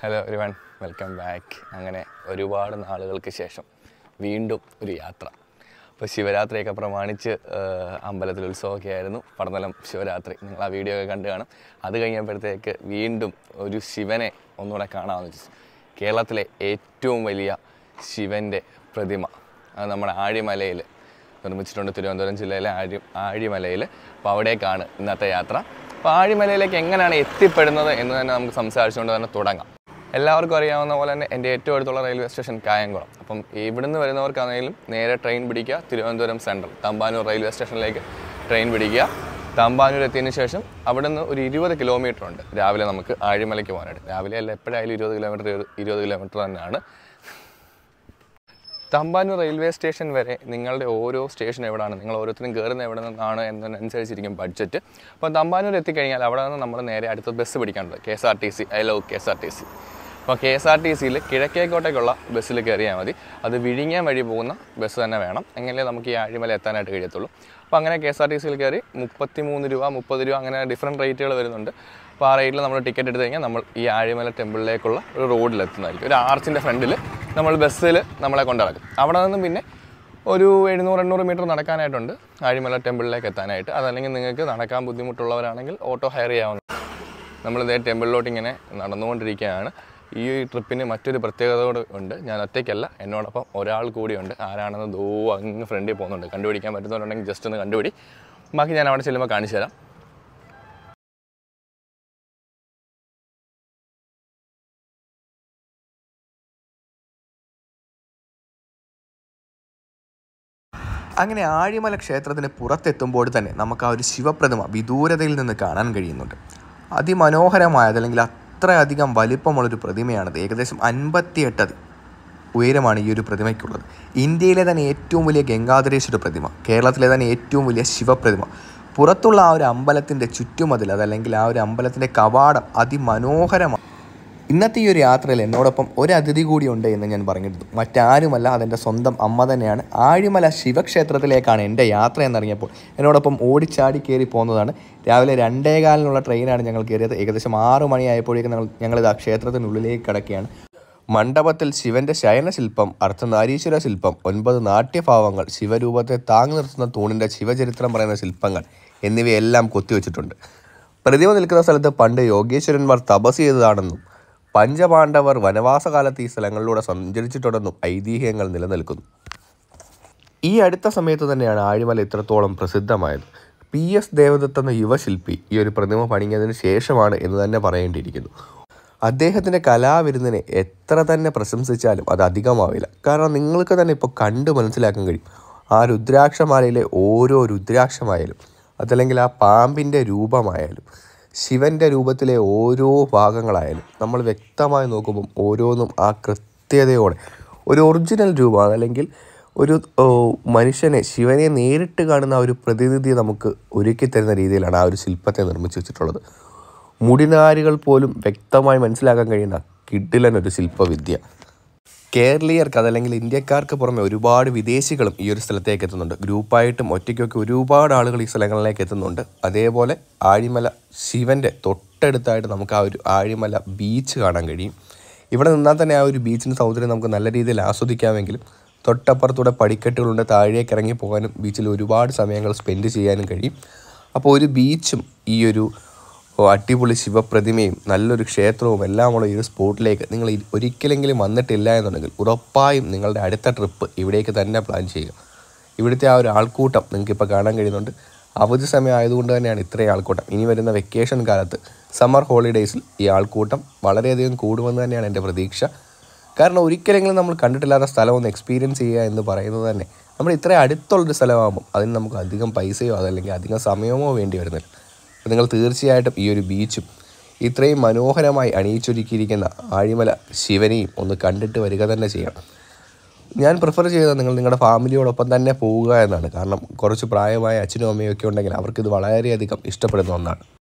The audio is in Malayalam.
hello every one welcome back അങ്ങനെ ഒരുപാട് നാളുകൾക്ക് ശേഷം വീണ്ടും ഒരു യാത്ര അപ്പോൾ ശിവരാത്രിയൊക്കെ പ്രമാണിച്ച് അമ്പലത്തിൽ ഉത്സവമൊക്കെ ആയിരുന്നു പടനലം ശിവരാത്രി നിങ്ങൾ ആ വീഡിയോ ഒക്കെ കണ്ടു കാണും അത് കഴിഞ്ഞപ്പോഴത്തേക്ക് വീണ്ടും ഒരു ശിവനെ ഒന്നുകൂടെ കാണാമെന്ന് വെച്ചു കേരളത്തിലെ ഏറ്റവും വലിയ ശിവൻ്റെ പ്രതിമ അത് നമ്മുടെ ആഴിമലയിൽ നിർമ്മിച്ചിട്ടുണ്ട് തിരുവനന്തപുരം ജില്ലയിലെ ആഴി ആഴിമലയിൽ അപ്പോൾ അവിടേക്കാണ് ഇന്നത്തെ യാത്ര അപ്പോൾ ആഴിമലയിലേക്ക് എങ്ങനെയാണ് എത്തിപ്പെടുന്നത് എന്ന് തന്നെ നമുക്ക് സംസാരിച്ചുകൊണ്ട് തന്നെ തുടങ്ങാം എല്ലാവർക്കും അറിയാവുന്ന പോലെ തന്നെ എൻ്റെ ഏറ്റവും അടുത്തുള്ള റെയിൽവേ സ്റ്റേഷൻ കായംകുളം അപ്പം ഇവിടുന്ന് വരുന്നവർക്കാണെങ്കിലും നേരെ ട്രെയിൻ പിടിക്കുക തിരുവനന്തപുരം സെൻട്രൽ തമ്പാനൂർ റെയിൽവേ സ്റ്റേഷനിലേക്ക് ട്രെയിൻ പിടിക്കുക തമ്പാനൂർ എത്തിയതിന് ശേഷം അവിടെ നിന്ന് ഒരു ഇരുപത് കിലോമീറ്റർ ഉണ്ട് രാവിലെ നമുക്ക് ആഴിമലയ്ക്ക് പോകാനായിട്ട് രാവിലെ അല്ല എപ്പോഴായാലും ഇരുപത് കിലോമീറ്റർ ഇരുപത് കിലോമീറ്റർ തന്നെയാണ് തമ്പാനൂർ റെയിൽവേ സ്റ്റേഷൻ വരെ നിങ്ങളുടെ ഓരോ സ്റ്റേഷൻ എവിടെയാണ് നിങ്ങൾ ഓരോരുത്തരും കയറുന്ന എവിടെ നിന്നാണ് എന്നതിനനുസരിച്ചിരിക്കും ബഡ്ജറ്റ് അപ്പോൾ തമ്പാനൂർ എത്തിക്കഴിഞ്ഞാൽ അവിടെ നിന്ന് നമ്മൾ നേരെ അടുത്ത ബസ് പിടിക്കാനുണ്ട് K S R T C I love K S R T C അപ്പോൾ കെ എസ് ആർ ടി സിയിൽ കിഴക്കേക്കോട്ടേക്കുള്ള ബസ്സിൽ കയറിയാൽ മതി അത് വിഴിഞ്ഞാൻ വഴി പോകുന്ന ബസ് തന്നെ വേണം എങ്കിലേ നമുക്ക് ഈ ആഴിമല എത്താനായിട്ട് കഴിയത്തുള്ളൂ അപ്പോൾ അങ്ങനെ കെ എസ് ആർ ടി സിയിൽ കയറി മുപ്പത്തി മൂന്ന് രൂപ മുപ്പത് രൂപ അങ്ങനെ ഡിഫറെൻറ്റ് റേറ്റുകൾ വരുന്നുണ്ട് അപ്പോൾ ആ റേറ്റിൽ നമ്മൾ ടിക്കറ്റ് എടുത്തു കഴിഞ്ഞാൽ നമ്മൾ ഈ ആഴിമല ടെമ്പിളിലേക്കുള്ള ഒരു റോഡിലെത്തുന്നതായിരിക്കും ഒരു ആർച്ചിൻ്റെ ഫ്രണ്ടിൽ നമ്മൾ ബസ്സിൽ നമ്മളെ കൊണ്ടിറക്കും അവിടെ നിന്നും പിന്നെ ഒരു എഴുന്നൂറ് എണ്ണൂറ് മീറ്റർ നടക്കാനായിട്ടുണ്ട് ആഴിമല ടെമ്പിളിലേക്ക് എത്താനായിട്ട് അതല്ലെങ്കിൽ നിങ്ങൾക്ക് നടക്കാൻ ബുദ്ധിമുട്ടുള്ളവരാണെങ്കിൽ ഓട്ടോ ഹയർ ചെയ്യാവുന്ന നമ്മളിതേ ടെമ്പിളിലോട്ട് ഇങ്ങനെ നടന്നുകൊണ്ടിരിക്കുകയാണ് ഈ ട്രിപ്പിന് മറ്റൊരു പ്രത്യേകത ഉണ്ട് ഞാൻ ഒറ്റയ്ക്കല്ല എന്നോടൊപ്പം ഒരാൾ കൂടിയുണ്ട് ആരാണെന്ന് ദോ അങ്ങ് ഫ്രണ്ടിൽ പോകുന്നുണ്ട് കണ്ടുപിടിക്കാൻ പറ്റുന്നുണ്ടെങ്കിൽ ജസ്റ്റ് ഒന്ന് കണ്ടുപിടി ബാക്കി ഞാൻ അവിടെ ചെല്ലുമ്പോൾ കാണിച്ചു തരാം അങ്ങനെ ആഴിമല ക്ഷേത്രത്തിന് പുറത്തെത്തുമ്പോൾ തന്നെ നമുക്ക് ആ ഒരു ശിവപ്രതിമ വിദൂരതയിൽ നിന്ന് കാണാൻ കഴിയുന്നുണ്ട് അതിമനോഹരമായത് അല്ലെങ്കിൽ അത്രയധികം വലിപ്പമുള്ളൊരു പ്രതിമയാണത് ഏകദേശം അൻപത്തിയെട്ടത് ഉയരമാണ് ഈ ഒരു പ്രതിമയ്ക്കുള്ളത് ഇന്ത്യയിലെ തന്നെ ഏറ്റവും വലിയ ഗംഗാധരേശ്വര പ്രതിമ കേരളത്തിലെ തന്നെ ഏറ്റവും വലിയ ശിവപ്രതിമ പുറത്തുള്ള ആ ഒരു അമ്പലത്തിൻ്റെ ചുറ്റുമതിൽ അതല്ലെങ്കിൽ ആ ഒരു അമ്പലത്തിൻ്റെ കവാടം അതിമനോഹരമാണ് ഇന്നത്തെ ഈ ഒരു യാത്രയിൽ എന്നോടൊപ്പം ഒരു അതിഥി ഉണ്ട് എന്ന് ഞാൻ പറഞ്ഞിരുന്നു മറ്റാരുമല്ല അതെൻ്റെ സ്വന്തം അമ്മ തന്നെയാണ് ആഴിമല ശിവക്ഷേത്രത്തിലേക്കാണ് എൻ്റെ യാത്ര എന്നറിഞ്ഞപ്പോൾ എന്നോടൊപ്പം ഓടിച്ചാടി കയറി പോകുന്നതാണ് രാവിലെ രണ്ടേകാലിനുള്ള ട്രെയിനാണ് ഞങ്ങൾ കയറിയത് ഏകദേശം ആറ് മണിയായപ്പോഴേക്കും ഞങ്ങൾ ഞങ്ങളിത് ആ ക്ഷേത്രത്തിനുള്ളിലേക്ക് കിടക്കുകയാണ് മണ്ഡപത്തിൽ ശിവന്റെ ശയനശില്പം അർത്ഥനാരീശ്വര ശില്പം ഒൻപത് നാട്യഭാവങ്ങൾ ശിവരൂപത്തെ താങ്ങി നിർത്തുന്ന തൂണിൻ്റെ ശിവചരിത്രം പറയുന്ന ശില്പങ്ങൾ എന്നിവയെല്ലാം കൊത്തിവെച്ചിട്ടുണ്ട് പ്രതിമ നിൽക്കുന്ന സ്ഥലത്ത് പണ്ട് യോഗേശ്വരന്മാർ തപസ് ചെയ്തതാണെന്നും പഞ്ചപാണ്ഡവർ വനവാസകാലത്ത് ഈ സ്ഥലങ്ങളിലൂടെ സഞ്ചരിച്ചിട്ടുണ്ടെന്നും ഐതിഹ്യങ്ങൾ നിലനിൽക്കുന്നു ഈ അടുത്ത സമയത്ത് തന്നെയാണ് ആഴിമല ഇത്രത്തോളം പ്രസിദ്ധമായത് പി എസ് ദേവദത്ത് എന്ന യുവശില്പി ഈ ഒരു പ്രതിമ പണിഞ്ഞതിന് ശേഷമാണ് എന്ന് തന്നെ പറയേണ്ടിയിരിക്കുന്നു അദ്ദേഹത്തിൻ്റെ കലാവിരുന്നിനെ എത്ര തന്നെ പ്രശംസിച്ചാലും അത് അധികമാവില്ല കാരണം നിങ്ങൾക്ക് തന്നെ ഇപ്പോൾ കണ്ട് മനസ്സിലാക്കാൻ കഴിയും ആ രുദ്രാക്ഷമാലയിലെ ഓരോ രുദ്രാക്ഷമായാലും അതല്ലെങ്കിൽ ആ പാമ്പിൻ്റെ രൂപമായാലും ശിവൻ്റെ രൂപത്തിലെ ഓരോ ഭാഗങ്ങളായാലും നമ്മൾ വ്യക്തമായി നോക്കുമ്പം ഓരോന്നും ആ കൃത്യതയോടെ ഒരു ഒറിജിനൽ രൂപമാണ് അല്ലെങ്കിൽ ഒരു മനുഷ്യനെ ശിവനെ നേരിട്ട് കാണുന്ന ഒരു പ്രതിനിധി നമുക്ക് ഒരുക്കി തരുന്ന രീതിയിലാണ് ആ ഒരു ശില്പത്തെ നിർമ്മിച്ചു വെച്ചിട്ടുള്ളത് മുടിനാരുകൾ പോലും വ്യക്തമായി മനസ്സിലാക്കാൻ കഴിയുന്ന കിഡിലൻ ഒരു ശില്പവിദ്യ കേരളീയർക്ക് അതല്ലെങ്കിൽ ഇന്ത്യക്കാർക്ക് പുറമെ ഒരുപാട് വിദേശികളും ഈ ഒരു സ്ഥലത്തേക്ക് എത്തുന്നുണ്ട് ഗ്രൂപ്പായിട്ടും ഒറ്റയ്ക്കൊക്കെ ഒരുപാട് ആളുകൾ ഈ സ്ഥലങ്ങളിലേക്ക് എത്തുന്നുണ്ട് അതേപോലെ ആഴിമല ശിവൻ്റെ തൊട്ടടുത്തായിട്ട് നമുക്ക് ആ ഒരു ആഴിമല ബീച്ച് കാണാൻ കഴിയും ഇവിടെ നിന്നാൽ തന്നെ ആ ഒരു ബീച്ചിൻ്റെ സൗന്ദര്യം നമുക്ക് നല്ല രീതിയിൽ ആസ്വദിക്കാമെങ്കിലും തൊട്ടപ്പുറത്തൂടെ പടിക്കെട്ടുകളുണ്ട് താഴേക്ക് ഇറങ്ങി പോകാനും ബീച്ചിൽ ഒരുപാട് സമയങ്ങൾ സ്പെൻഡ് ചെയ്യാനും കഴിയും അപ്പോൾ ഒരു ബീച്ചും ഈ ഒരു അടിപൊളി ശിവപ്രതിമയും നല്ലൊരു ക്ഷേത്രവും എല്ലാമുള്ള ഈ ഒരു സ്പോട്ടിലേക്ക് നിങ്ങൾ ഒരിക്കലെങ്കിലും വന്നിട്ടില്ല എന്നുണ്ടെങ്കിൽ ഉറപ്പായും നിങ്ങളുടെ അടുത്ത ട്രിപ്പ് ഇവിടേക്ക് തന്നെ പ്ലാൻ ചെയ്യുക ഇവിടുത്തെ ആ ഒരു ആൾക്കൂട്ടം നിങ്ങൾക്കിപ്പോൾ കാണാൻ കഴിയുന്നുണ്ട് അവധി സമയം തന്നെയാണ് ഇത്രയും ആൾക്കൂട്ടം ഇനി വരുന്ന വെക്കേഷൻ കാലത്ത് സമ്മർ ഹോളിഡേയ്സിൽ ഈ ആൾക്കൂട്ടം വളരെയധികം കൂടുമെന്ന് തന്നെയാണ് എൻ്റെ പ്രതീക്ഷ കാരണം ഒരിക്കലെങ്കിലും നമ്മൾ കണ്ടിട്ടില്ലാത്ത സ്ഥലം ഒന്ന് എക്സ്പീരിയൻസ് ചെയ്യുക എന്ന് പറയുന്നത് തന്നെ നമ്മൾ ഇത്രയും അടുത്തുള്ളൊരു സ്ഥലമാകുമ്പോൾ അതിന് നമുക്ക് അധികം പൈസയോ അതല്ലെങ്കിൽ അധികം സമയമോ വേണ്ടി വരുന്നില്ല അപ്പോൾ നിങ്ങൾ തീർച്ചയായിട്ടും ഈ ഒരു ബീച്ചും ഇത്രയും മനോഹരമായി അണിയിച്ചൊരുക്കിയിരിക്കുന്ന ആഴിമല ശിവനെയും ഒന്ന് കണ്ടിട്ട് വരിക തന്നെ ചെയ്യണം ഞാൻ പ്രിഫർ ചെയ്യുന്നത് നിങ്ങൾ നിങ്ങളുടെ ഫാമിലിയോടൊപ്പം തന്നെ പോവുക എന്നാണ് കാരണം കുറച്ച് പ്രായമായ അച്ഛനും അമ്മയും ഒക്കെ ഉണ്ടെങ്കിൽ അവർക്കിത് വളരെയധികം ഇഷ്ടപ്പെടുന്ന ഒന്നാണ്